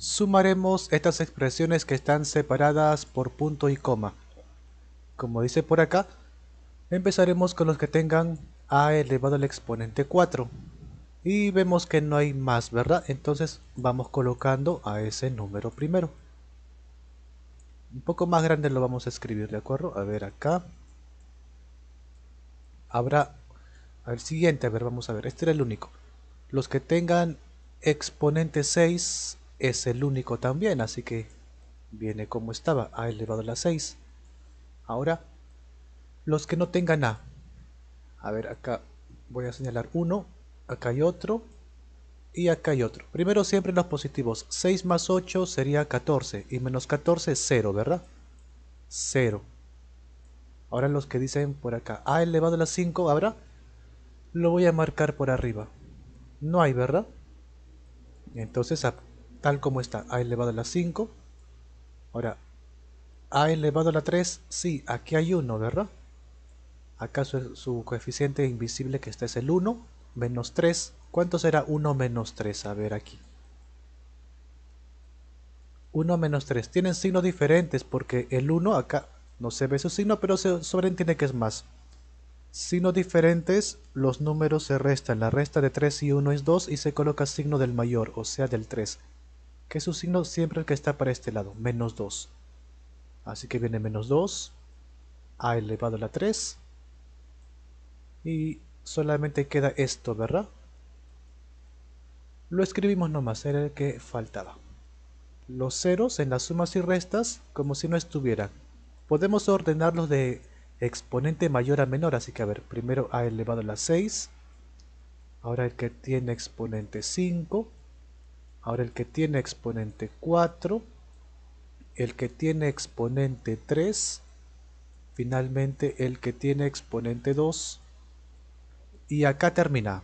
Sumaremos estas expresiones que están separadas por punto y coma. Como dice por acá, empezaremos con los que tengan a elevado al exponente 4. Y vemos que no hay más, ¿verdad? Entonces vamos colocando a ese número primero. Un poco más grande lo vamos a escribir, ¿de acuerdo? A ver acá. Habrá al siguiente, a ver, vamos a ver, este era el único. Los que tengan exponente 6 es el único también, así que viene como estaba, a elevado a la 6. Ahora, los que no tengan A. A ver, acá voy a señalar uno, acá hay otro y acá hay otro. Primero siempre los positivos. 6 más 8 sería 14 y menos 14 es 0, ¿verdad? 0. Ahora los que dicen por acá A elevado a la 5, ¿habrá? Lo voy a marcar por arriba. No hay, ¿verdad? Entonces tal como está, a elevado a la 5. Ahora, a elevado a la 3, sí, aquí hay 1, ¿verdad? Acá su, su, coeficiente invisible que está es el 1 menos 3. ¿Cuánto será 1 menos 3? A ver aquí. 1 menos 3. Tienen signos diferentes porque el 1 acá no se ve su signo, pero se sobreentiende que es más. Signos diferentes, los números se restan. La resta de 3 y 1 es 2 y se coloca signo del mayor, o sea del 3 que su signo siempre el que está para este lado, menos 2. Así que viene menos 2, a elevado a la 3, y solamente queda esto, ¿verdad? Lo escribimos nomás, era el que faltaba. Los ceros en las sumas y restas como si no estuvieran. Podemos ordenarlos de exponente mayor a menor, así que a ver, primero a elevado a la 6, ahora el que tiene exponente 5, Ahora el que tiene exponente 4, el que tiene exponente 3, finalmente el que tiene exponente 2 y acá termina.